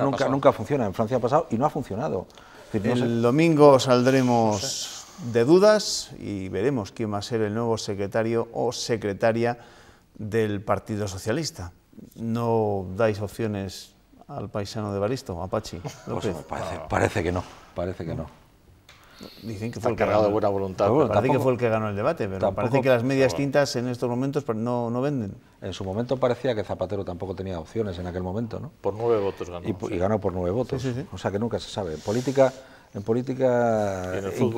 nunca, nunca, funciona. En Francia ha pasado y no ha funcionado. el domingo saldremos de dudas y veremos quién va a ser el nuevo secretario o secretaria del Partido Socialista. No dais opciones al paisano de Baristo, Apache? Pues parece, que no, parece que no. Dicen que fue el cargado de buena voluntad. parece que fue el que ganó el debate, pero parece que las medias tintas en estos momentos pues, no, venden. En su momento parecía que Zapatero tampoco tenía opciones en aquel momento, ¿no? Por nueve votos ganó. Y, ganó por nueve votos. o sea que nunca se sabe. En política, en política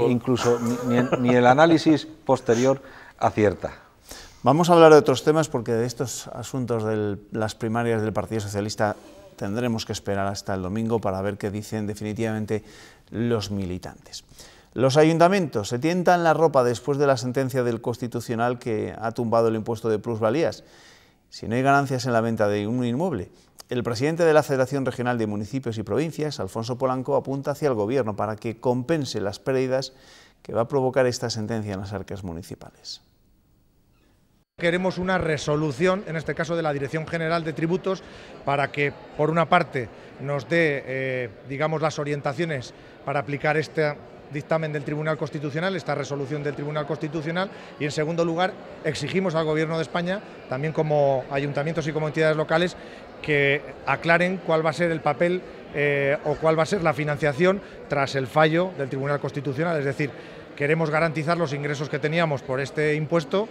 incluso ni, ni el análisis posterior acierta. Vamos a hablar de otros temas porque de estos asuntos de las primarias del Partido Socialista Tendremos que esperar hasta el domingo para ver qué dicen definitivamente los militantes. Los ayuntamientos se tientan la ropa después de la sentencia del Constitucional que ha tumbado el impuesto de plusvalías. Si no hay ganancias en la venta de un inmueble, el presidente de la Federación Regional de Municipios y Provincias, Alfonso Polanco, apunta hacia el Gobierno para que compense las pérdidas que va a provocar esta sentencia en las arcas municipales. Queremos una resolución, en este caso de la Dirección General de Tributos, para que, por una parte, nos dé, eh, digamos, las orientaciones para aplicar este dictamen del Tribunal Constitucional, esta resolución del Tribunal Constitucional, y en segundo lugar, exigimos al Gobierno de España, también como ayuntamientos y como entidades locales, que aclaren cuál va a ser el papel eh, o cuál va a ser la financiación tras el fallo del Tribunal Constitucional, es decir, queremos garantizar los ingresos que teníamos por este impuesto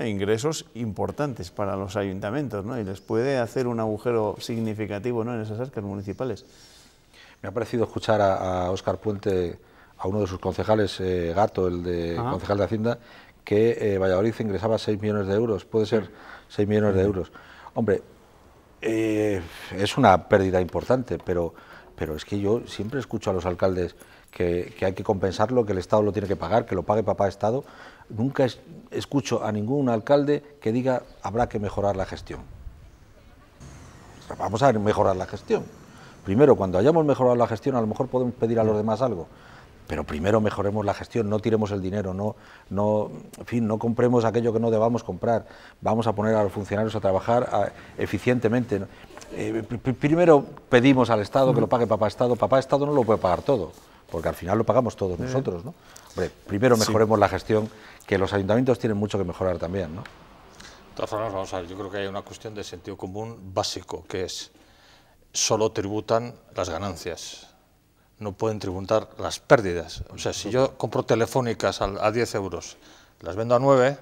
ingresos importantes para los ayuntamientos, ¿no? Y les puede hacer un agujero significativo, ¿no? En esas arcas municipales. Me ha parecido escuchar a, Óscar Puente, a uno de sus concejales, eh, Gato, el de concejal de Hacienda, que eh, Valladolid ingresaba 6 millones de euros, puede ser 6 millones de euros. Hombre, eh, es una pérdida importante, pero, pero es que yo siempre escucho a los alcaldes que, que, hay que compensarlo, que el Estado lo tiene que pagar, que lo pague papá Estado nunca escucho a ningún alcalde que diga habrá que mejorar la gestión. vamos a mejorar la gestión. Primero, cuando hayamos mejorado la gestión, a lo mejor podemos pedir a los demás algo. Pero primero mejoremos la gestión, no tiremos el dinero, no, en fin, no compremos aquello que no debamos comprar. Vamos a poner a los funcionarios a trabajar eficientemente. Eh, primero pedimos al Estado que lo pague papá Estado. Papá Estado no lo puede pagar todo porque al final lo pagamos todos nosotros, ¿no? Hombre, primero mejoremos la gestión, que los ayuntamientos tienen mucho que mejorar también, ¿no? De todas formas, vamos a ver, yo creo que hay una cuestión de sentido común básico, que es, solo tributan las ganancias, no pueden tributar las pérdidas. O sea, si yo compro telefónicas a, 10 euros, las vendo a 9,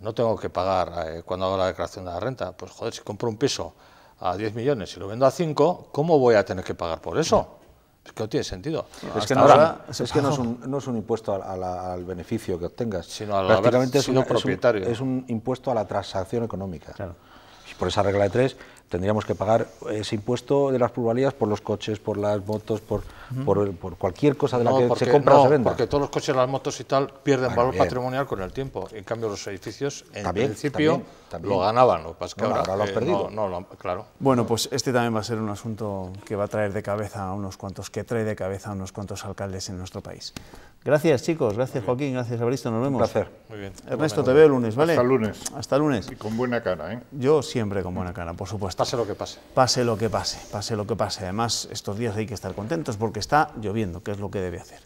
no tengo que pagar eh, cuando hago la declaración de la renta. Pues joder, si compro un piso a 10 millones y lo vendo a 5, ¿cómo voy a tener que pagar por eso? Es que no tiene sentido. Es que, no, es, un, impuesto al, beneficio que obtengas. Sino Prácticamente es, un, propietario. es, un, impuesto a la transacción económica. Y por esa regla de tres tendríamos que pagar ese impuesto de las pluralías por los coches, por las motos, por por, cualquier cosa de la que se compra o se venda. Porque todos los coches, las motos y tal pierden valor patrimonial con el tiempo. En cambio, los edificios en principio lo ganaban. Lo ahora, lo han eh, perdido. claro. Bueno, pues este también va a ser un asunto que va a traer de cabeza a unos cuantos, que trae de cabeza a unos cuantos alcaldes en nuestro país. Gracias, chicos. Gracias, Joaquín. Gracias, Abristo. Nos vemos. Un placer. Muy bien. Ernesto, te veo el lunes, ¿vale? Hasta lunes. Hasta lunes. Y con buena cara, ¿eh? Yo siempre con buena cara, por supuesto. Pase lo que pase. Pase lo que pase. Pase lo que pase. Además, estos días hay que estar contentos porque está lloviendo, que es lo que debe hacer.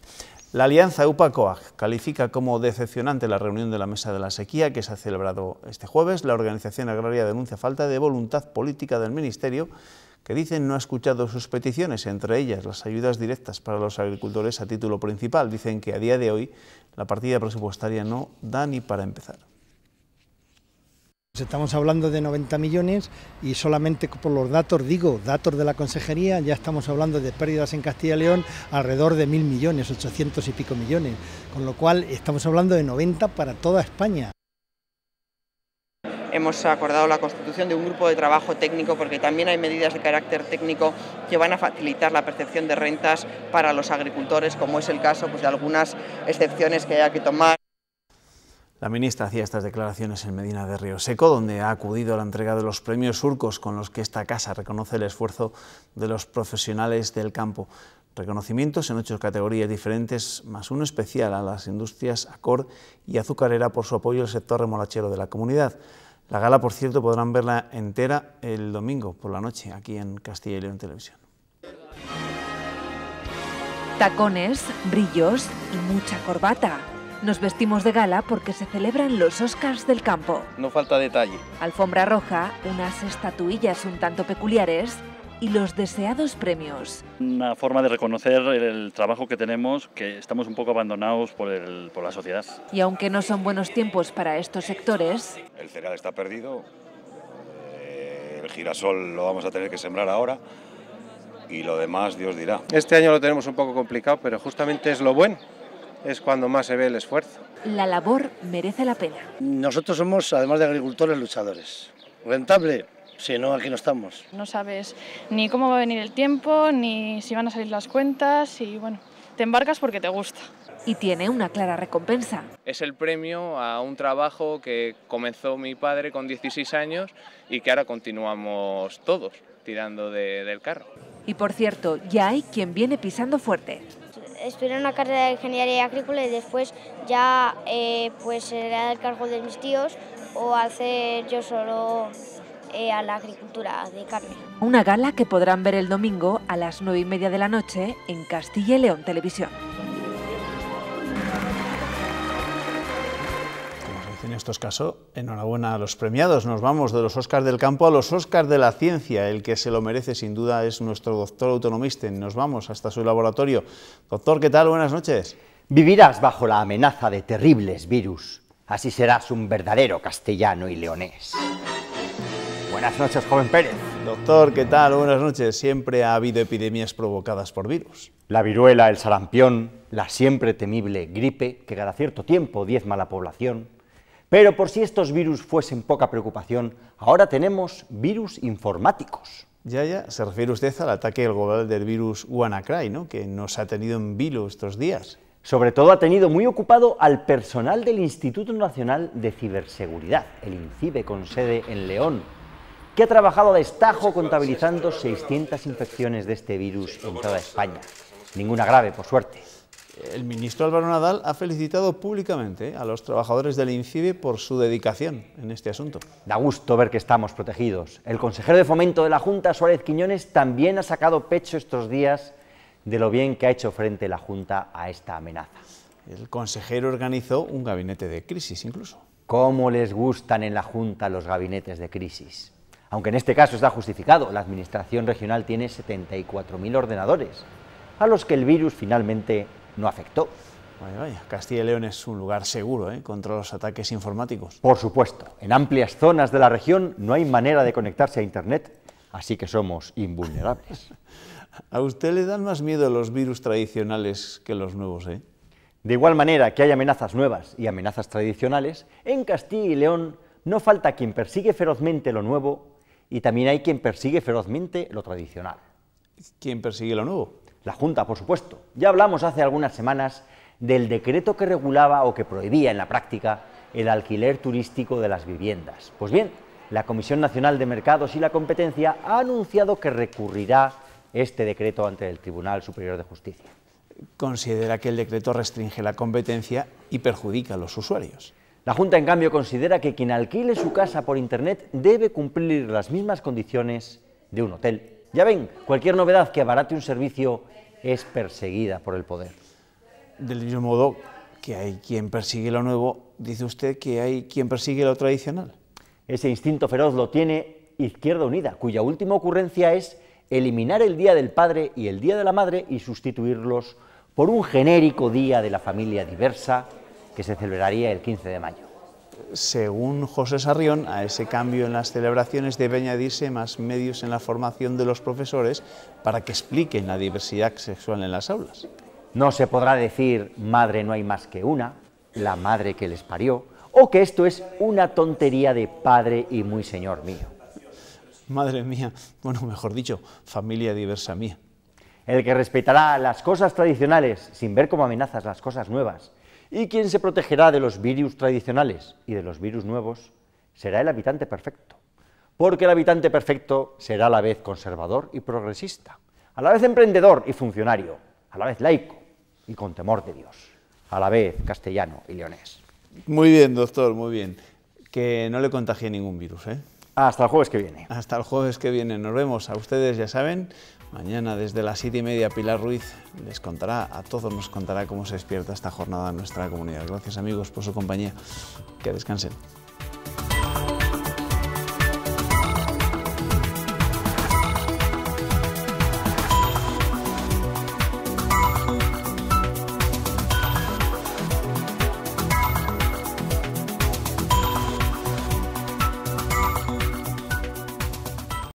La alianza upa califica como decepcionante la reunión de la Mesa de la Sequía que se ha celebrado este jueves. La organización agraria denuncia falta de voluntad política del Ministerio, que dicen no ha escuchado sus peticiones, entre ellas las ayudas directas para los agricultores a título principal. Dicen que a día de hoy la partida presupuestaria no da ni para empezar. Pues estamos hablando de 90 millones y solamente por los datos, digo, datos de la consejería, ya estamos hablando de pérdidas en Castilla y León alrededor de mil millones, 800 y pico millones, con lo cual estamos hablando de 90 para toda España. Hemos acordado la constitución de un grupo de trabajo técnico porque también hay medidas de carácter técnico que van a facilitar la percepción de rentas para los agricultores, como es el caso pues, de algunas excepciones que haya que tomar. La ministra hacía estas declaraciones en Medina de Río Seco, donde ha acudido a la entrega de los premios surcos con los que esta casa reconoce el esfuerzo de los profesionales del campo. Reconocimientos en ocho categorías diferentes, más uno especial a las industrias Acor y Azucarera por su apoyo al sector remolachero de la comunidad. La gala, por cierto, podrán verla entera el domingo por la noche aquí en Castilla y León Televisión. Tacones, brillos y mucha corbata nos vestimos de gala porque se celebran los Oscars del campo. No falta detalle. Alfombra roja, unas estatuillas un tanto peculiares y los deseados premios. Una forma de reconocer el trabajo que tenemos, que estamos un poco abandonados por, el, por la sociedad. Y aunque no son buenos tiempos para estos sectores... El cereal está perdido, eh, el girasol lo vamos a tener que sembrar ahora y lo demás Dios dirá. Este año lo tenemos un poco complicado, pero justamente es lo bueno, es cuando más se ve el esfuerzo. La labor merece la pena. Nosotros somos, además de agricultores, luchadores. Rentable, si no, aquí no estamos. No sabes ni cómo va a venir el tiempo, ni si van a salir las cuentas y bueno, te embarcas porque te gusta. Y tiene una clara recompensa. Es el premio a un trabajo que comenzó mi padre con 16 años y que ahora continuamos todos tirando del carro. Y por cierto, ya hay quien viene pisando fuerte estudiar una carrera de ingeniería agrícola y después ya eh, pues será el cargo de mis tíos o hacer yo solo eh, a la agricultura de carne. Una gala que podrán ver el domingo a las 9 y media de la noche en Castilla y León Televisión. En estos casos, enhorabuena a los premiados. Nos vamos de los Óscar del campo a los Óscar de la ciencia. El que se lo merece, sin duda, es nuestro doctor autonomista. Nos vamos hasta su laboratorio. Doctor, ¿qué tal? Buenas noches. Vivirás bajo la amenaza de terribles virus. Así serás un verdadero castellano y leonés. Buenas noches, joven Pérez. Doctor, ¿qué tal? Buenas noches. Siempre ha habido epidemias provocadas por virus. La viruela, el sarampión, la siempre temible gripe, que cada cierto tiempo diezma la población, pero por si estos virus fuesen poca preocupación, ahora tenemos virus informáticos. Ya, ya, se refiere usted al ataque global del virus WannaCry, ¿no? que nos ha tenido en vilo estos días. Sobre todo ha tenido muy ocupado al personal del Instituto Nacional de Ciberseguridad, el INCIBE, con sede en León, que ha trabajado a destajo contabilizando 600 infecciones de este virus en toda España. Ninguna grave, por suerte. El ministro Álvaro Nadal ha felicitado públicamente eh, a los trabajadores del INCIBE por su dedicación en este asunto. Da gusto ver que estamos protegidos. El consejero de fomento de la Junta, Suárez Quiñones, también ha sacado pecho estos días de lo bien que ha hecho frente la Junta a esta amenaza. El consejero organizó un gabinete de crisis incluso. ¿Cómo les gustan en la Junta los gabinetes de crisis? Aunque en este caso está justificado, la Administración Regional tiene 74.000 ordenadores, a los que el virus finalmente no afectó. Vaya, Castilla y León es un lugar seguro ¿eh? contra los ataques informáticos. Por supuesto. En amplias zonas de la región no hay manera de conectarse a Internet, así que somos invulnerables. a usted le dan más miedo los virus tradicionales que los nuevos, ¿eh? De igual manera que hay amenazas nuevas y amenazas tradicionales, en Castilla y León no falta quien persigue ferozmente lo nuevo y también hay quien persigue ferozmente lo tradicional. ¿Quién persigue lo nuevo? La Junta, por supuesto. Ya hablamos hace algunas semanas del decreto que regulaba o que prohibía en la práctica el alquiler turístico de las viviendas. Pues bien, la Comisión Nacional de Mercados y la Competencia ha anunciado que recurrirá este decreto ante el Tribunal Superior de Justicia. Considera que el decreto restringe la competencia y perjudica a los usuarios. La Junta, en cambio, considera que quien alquile su casa por Internet debe cumplir las mismas condiciones de un hotel. Ya ven, cualquier novedad que abarate un servicio es perseguida por el poder. Del mismo modo que hay quien persigue lo nuevo, dice usted que hay quien persigue lo tradicional. Ese instinto feroz lo tiene Izquierda Unida, cuya última ocurrencia es eliminar el Día del Padre y el Día de la Madre y sustituirlos por un genérico Día de la Familia Diversa que se celebraría el 15 de mayo según José Sarrión, a ese cambio en las celebraciones debe añadirse más medios en la formación de los profesores para que expliquen la diversidad sexual en las aulas. No se podrá decir, madre no hay más que una, la madre que les parió, o que esto es una tontería de padre y muy señor mío. Madre mía, bueno, mejor dicho, familia diversa mía. El que respetará las cosas tradicionales sin ver como amenazas las cosas nuevas y quien se protegerá de los virus tradicionales y de los virus nuevos será el habitante perfecto, porque el habitante perfecto será a la vez conservador y progresista, a la vez emprendedor y funcionario, a la vez laico y con temor de Dios, a la vez castellano y leonés. Muy bien, doctor, muy bien. Que no le contagie ningún virus, ¿eh? Hasta el jueves que viene. Hasta el jueves que viene. Nos vemos. A ustedes ya saben, Mañana desde las 7 y media Pilar Ruiz les contará, a todos nos contará cómo se despierta esta jornada en nuestra comunidad. Gracias amigos por su compañía. Que descansen.